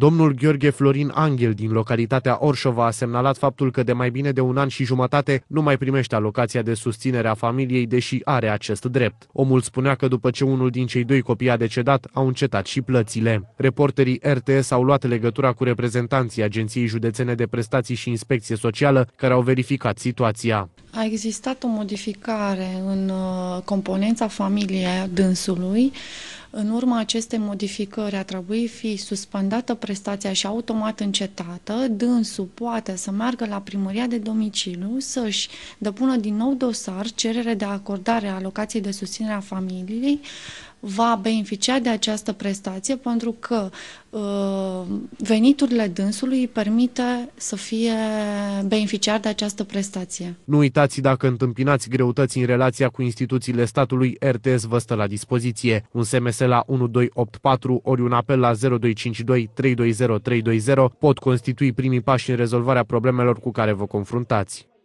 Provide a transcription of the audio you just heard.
Domnul Gheorghe Florin Anghel din localitatea Orșova a semnalat faptul că de mai bine de un an și jumătate nu mai primește alocația de susținere a familiei, deși are acest drept. Omul spunea că după ce unul din cei doi copii a decedat, au încetat și plățile. Reporterii RTS au luat legătura cu reprezentanții Agenției Județene de Prestații și Inspecție Socială, care au verificat situația. A existat o modificare în uh, componența familiei dânsului, în urma acestei modificări a trebui fi suspendată prestația și automat încetată, dânsul poate să meargă la primăria de domiciliu să-și depună din nou dosar cerere de acordare a locației de susținere a familiei, va beneficia de această prestație pentru că uh, veniturile dânsului îi permite să fie beneficiar de această prestație. Nu uitați dacă întâmpinați greutăți în relația cu instituțiile statului, RTS vă stă la dispoziție. Un SMS SMS la 1284 ori un apel la 0252 320320 pot constitui primii pași în rezolvarea problemelor cu care vă confruntați.